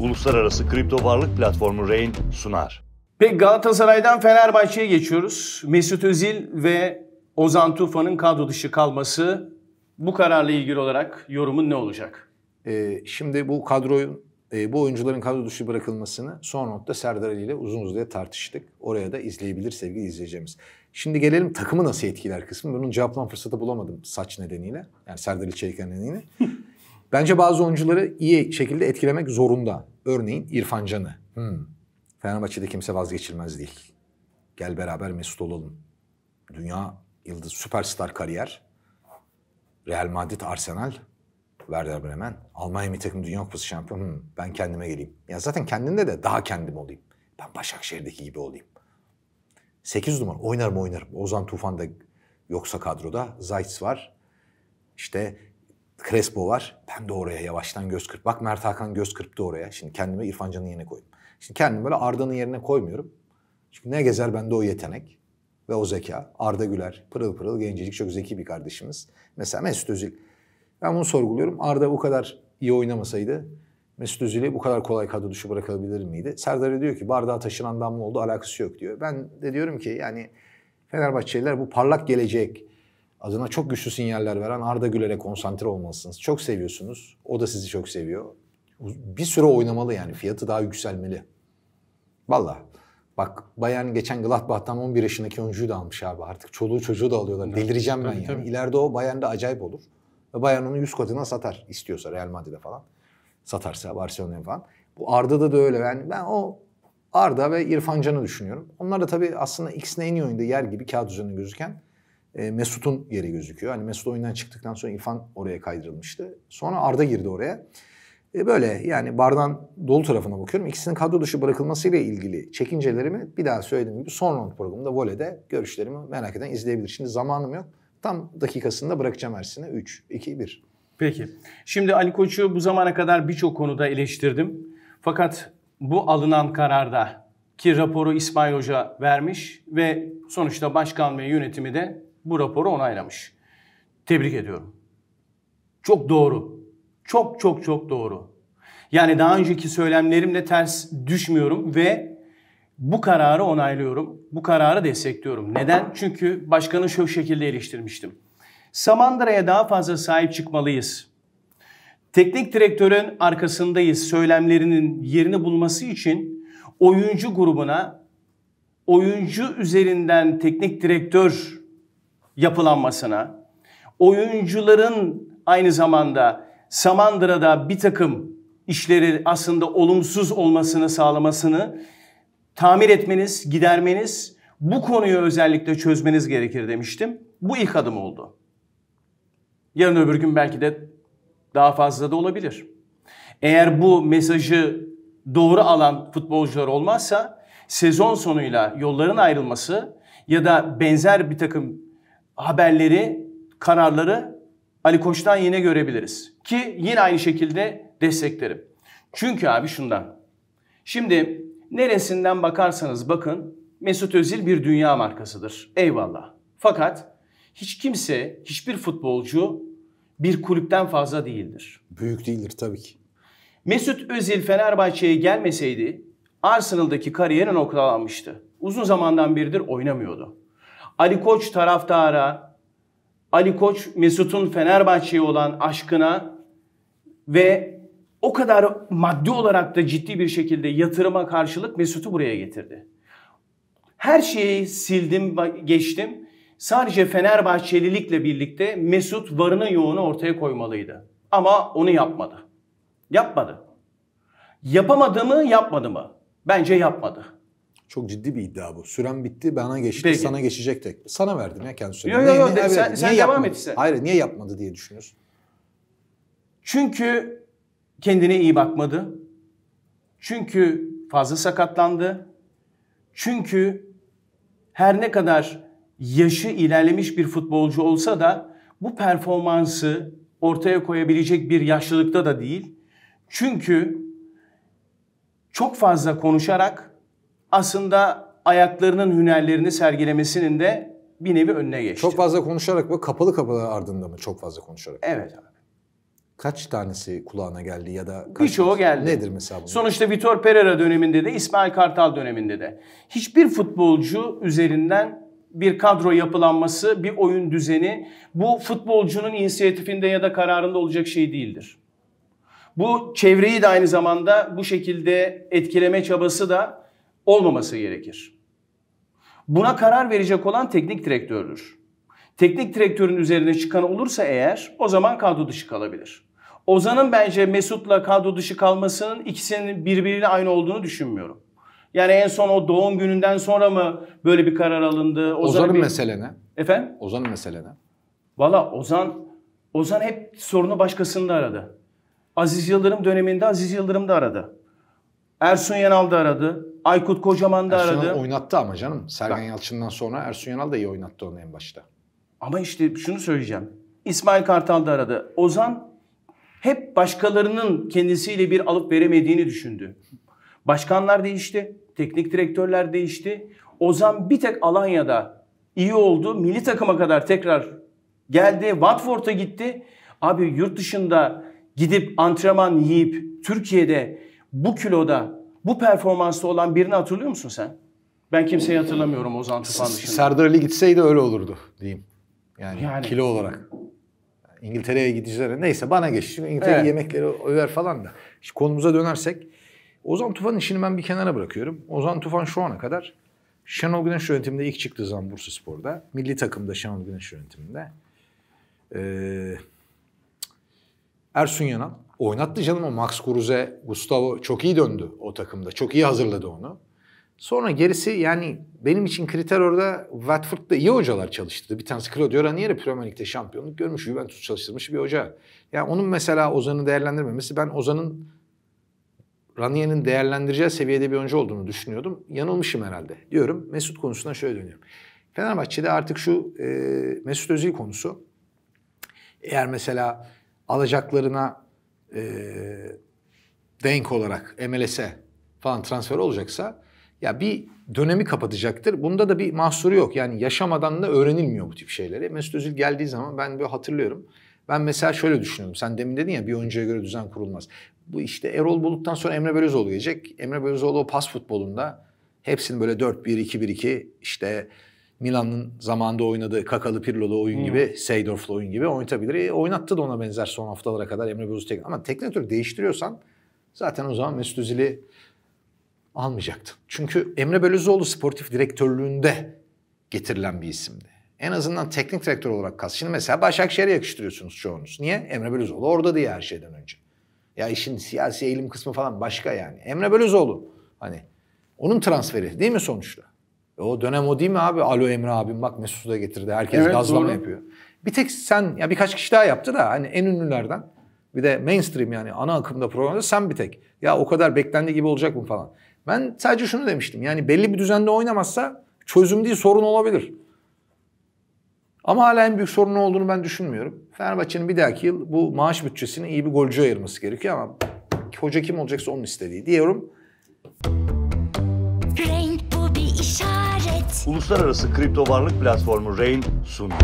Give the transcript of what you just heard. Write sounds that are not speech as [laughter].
uluslararası kripto varlık platformu Rain sunar. Peki Galatasaray'dan Fenerbahçe'ye geçiyoruz. Mesut Özil ve Ozan Tufan'ın kadro dışı kalması bu kararla ilgili olarak yorumun ne olacak? Ee, şimdi bu kadroyu e, bu oyuncuların kadro dışı bırakılmasını son nokta Serdar Ali ile uzun uzun tartıştık. Oraya da izleyebilir sevgili izleyeceğimiz. Şimdi gelelim takımı nasıl etkiler kısmı. Bunun cevaplan fırsatı bulamadım saç nedeniyle. Yani Serdar Ali Çelikan nedeniyle. [laughs] Bence bazı oyuncuları iyi şekilde etkilemek zorunda. Örneğin İrfan Can'ı. Hmm. Fenerbahçe'de kimse vazgeçilmez değil. Gel beraber mesut olalım. Dünya yıldız süperstar kariyer. Real Madrid, Arsenal, Werder Bremen. Almanya bir takım dünya kupası şampiyonu. Hmm, ben kendime geleyim. Ya zaten kendinde de daha kendim olayım. Ben Başakşehir'deki gibi olayım. 8 numara oynarım oynarım. Ozan Tufan da yoksa kadroda. Zayt's var. İşte Crespo var. Ben de oraya yavaştan göz kırp. Bak Mert Hakan göz kırptı oraya. Şimdi kendime İrfan Can'ın yerine koydum. Şimdi kendimi böyle Arda'nın yerine koymuyorum. Çünkü ne gezer bende o yetenek ve o zeka. Arda Güler pırıl pırıl gencecik çok zeki bir kardeşimiz. Mesela Mesut Özil. Ben bunu sorguluyorum. Arda bu kadar iyi oynamasaydı Mesut Özil'i bu kadar kolay kadro dışı bırakabilir miydi? Serdar diyor ki bardağa taşınan damla oldu alakası yok diyor. Ben de diyorum ki yani Fenerbahçeliler bu parlak gelecek adına çok güçlü sinyaller veren Arda Güler'e konsantre olmalısınız. Çok seviyorsunuz. O da sizi çok seviyor. Bir süre oynamalı yani. Fiyatı daha yükselmeli. Valla. Bak Bayern geçen Gladbach'tan 11 yaşındaki oyuncuyu da almış abi artık. Çoluğu çocuğu da alıyorlar. Delireceğim ben yani. Tabii. İleride o Bayern'de acayip olur. Ve Bayern onu 100 katına satar istiyorsa Real Madrid'e falan. Satarsa Barcelona'ya falan. Bu Arda'da da öyle. Yani ben o Arda ve İrfan Can'ı düşünüyorum. Onlar da tabii aslında X'in en iyi oyunda yer gibi kağıt üzerinde gözüken e, Mesut'un yeri gözüküyor. Hani Mesut oyundan çıktıktan sonra İrfan oraya kaydırılmıştı. Sonra Arda girdi oraya. E böyle yani bardan dolu tarafına bakıyorum. İkisinin kadro dışı bırakılmasıyla ilgili çekincelerimi bir daha söylediğim gibi son round programında voleyde görüşlerimi merak eden izleyebilir. Şimdi zamanım yok. Tam dakikasında bırakacağım Ersin'e 3, 2, 1. Peki. Şimdi Ali Koç'u bu zamana kadar birçok konuda eleştirdim. Fakat bu alınan kararda ki raporu İsmail Hoca vermiş ve sonuçta başkan ve yönetimi de bu raporu onaylamış. Tebrik ediyorum. Çok doğru. Çok çok çok doğru. Yani daha önceki söylemlerimle ters düşmüyorum ve bu kararı onaylıyorum. Bu kararı destekliyorum. Neden? Çünkü başkanı şu şekilde eleştirmiştim. Samandıra'ya daha fazla sahip çıkmalıyız. Teknik direktörün arkasındayız söylemlerinin yerini bulması için oyuncu grubuna oyuncu üzerinden teknik direktör yapılanmasına, oyuncuların aynı zamanda Samandıra'da bir takım işleri aslında olumsuz olmasını sağlamasını tamir etmeniz, gidermeniz, bu konuyu özellikle çözmeniz gerekir demiştim. Bu ilk adım oldu. Yarın öbür gün belki de daha fazla da olabilir. Eğer bu mesajı doğru alan futbolcular olmazsa sezon sonuyla yolların ayrılması ya da benzer bir takım haberleri, kararları Ali Koç'tan yine görebiliriz. Ki yine aynı şekilde desteklerim. Çünkü abi şundan. Şimdi neresinden bakarsanız bakın Mesut Özil bir dünya markasıdır. Eyvallah. Fakat hiç kimse, hiçbir futbolcu bir kulüpten fazla değildir. Büyük değildir tabii ki. Mesut Özil Fenerbahçe'ye gelmeseydi Arsenal'daki kariyeri noktalanmıştı. Uzun zamandan biridir oynamıyordu. Ali Koç taraftara, Ali Koç Mesut'un Fenerbahçe'ye olan aşkına ve o kadar maddi olarak da ciddi bir şekilde yatırıma karşılık Mesut'u buraya getirdi. Her şeyi sildim geçtim. Sadece Fenerbahçelilikle birlikte Mesut varını yoğunu ortaya koymalıydı. Ama onu yapmadı. Yapmadı. Yapamadı mı yapmadı mı? Bence yapmadı. Çok ciddi bir iddia bu. Süren bitti, bana geçti, Peki. sana geçecek tek. Sana verdim ya kendi süremi. Yok yok yok, sen, sen niye devam yapmadı? et sen. Hayır, niye yapmadı diye düşünüyorsun. Çünkü kendine iyi bakmadı. Çünkü fazla sakatlandı. Çünkü her ne kadar yaşı ilerlemiş bir futbolcu olsa da bu performansı ortaya koyabilecek bir yaşlılıkta da değil. Çünkü çok fazla konuşarak aslında ayaklarının hünerlerini sergilemesinin de bir nevi önüne geçti. Çok fazla konuşarak mı? Kapalı kapalı ardında mı çok fazla konuşarak? Evet abi. Kaç tanesi kulağına geldi ya da kaç birçoğu geldi. Nedir mesela bunun? Sonuçta Vitor Pereira döneminde de İsmail Kartal döneminde de hiçbir futbolcu üzerinden bir kadro yapılanması, bir oyun düzeni bu futbolcunun inisiyatifinde ya da kararında olacak şey değildir. Bu çevreyi de aynı zamanda bu şekilde etkileme çabası da olmaması gerekir. Buna karar verecek olan teknik direktördür. Teknik direktörün üzerine çıkan olursa eğer o zaman kadro dışı kalabilir. Ozan'ın bence Mesut'la kadro dışı kalmasının ikisinin birbiriyle aynı olduğunu düşünmüyorum. Yani en son o doğum gününden sonra mı böyle bir karar alındı? Ozan'ın, Ozan'ın bir... mesele ne? Efendim? Ozan'ın mesele ne? Valla Ozan, Ozan hep sorunu başkasında aradı. Aziz Yıldırım döneminde Aziz Yıldırım da aradı. Ersun Yanal da aradı. Aykut Kocaman da aradı. Ersun oynattı ama canım. Sergen Yalçın'dan sonra Ersun Yanal da iyi oynattı onu en başta. Ama işte şunu söyleyeceğim. İsmail Kartal da aradı. Ozan hep başkalarının kendisiyle bir alıp veremediğini düşündü. Başkanlar değişti. Teknik direktörler değişti. Ozan bir tek Alanya'da iyi oldu. Milli takıma kadar tekrar geldi. Watford'a gitti. Abi yurt dışında gidip antrenman yiyip Türkiye'de bu kiloda, bu performansta olan birini hatırlıyor musun sen? Ben kimseyi hatırlamıyorum Ozan Tufan dışında. Serdar Ali gitseydi öyle olurdu diyeyim. Yani, yani. kilo olarak. İngiltere'ye gidicilere neyse bana geç. Şimdi İngiltere evet. yemekleri över falan da. Şimdi konumuza dönersek Ozan Tufan'ın işini ben bir kenara bırakıyorum. Ozan Tufan şu ana kadar Şenol Güneş yönetiminde ilk çıktığı zaman Bursa Spor'da. Milli takımda Şenol Güneş yönetiminde. Ee, Ersun Yanal Oynattı canım o Max Kruse, Gustavo çok iyi döndü o takımda. Çok iyi hazırladı onu. Sonra gerisi yani benim için kriter orada Watford'da iyi hocalar çalıştırdı. Bir tanesi Claudio Ranieri Premier Lig'de şampiyonluk görmüş, Juventus çalıştırmış bir hoca. Yani onun mesela Ozan'ı değerlendirmemesi ben Ozan'ın Ranieri'nin değerlendireceği seviyede bir oyuncu olduğunu düşünüyordum. Yanılmışım herhalde diyorum. Mesut konusuna şöyle dönüyorum. Fenerbahçe'de artık şu e, Mesut Özil konusu. Eğer mesela alacaklarına e, denk olarak MLS'e falan transfer olacaksa ya bir dönemi kapatacaktır. Bunda da bir mahsuru yok. Yani yaşamadan da öğrenilmiyor bu tip şeyleri. Mesut Özil geldiği zaman ben böyle hatırlıyorum. Ben mesela şöyle düşünüyorum. Sen demin dedin ya bir oyuncuya göre düzen kurulmaz. Bu işte Erol Bulut'tan sonra Emre Belözoğlu gelecek. Emre Belözoğlu o pas futbolunda hepsini böyle 4-1-2-1-2 işte Milan'ın zamanında oynadığı Kakalı Pirlo'lu oyun hmm. gibi, Seydorf'lu oyun gibi oynatabilir. E, oynattı da ona benzer son haftalara kadar Emre Bozu Tekin. Ama teknik olarak değiştiriyorsan zaten o zaman Mesut Özil'i almayacaktın. Çünkü Emre Belözoğlu sportif direktörlüğünde getirilen bir isimdi. En azından teknik direktör olarak kalsın. Şimdi mesela Başakşehir'e yakıştırıyorsunuz çoğunuz. Niye? Emre Belözoğlu orada diye her şeyden önce. Ya işin siyasi eğilim kısmı falan başka yani. Emre Belözoğlu hani onun transferi değil mi sonuçta? E, o dönem o değil mi abi? Alo Emre abim bak Mesut'u da getirdi. Herkes evet, gazlama doğru. yapıyor. Bir tek sen ya birkaç kişi daha yaptı da hani en ünlülerden. Bir de mainstream yani ana akımda programda sen bir tek. Ya o kadar beklendiği gibi olacak mı falan. Ben sadece şunu demiştim. Yani belli bir düzende oynamazsa çözüm değil sorun olabilir. Ama hala en büyük sorun olduğunu ben düşünmüyorum. Fenerbahçe'nin bir dahaki yıl bu maaş bütçesini iyi bir golcü ayırması gerekiyor ama hoca kim olacaksa onun istediği diyorum. Uluslararası kripto varlık platformu Rain sundu.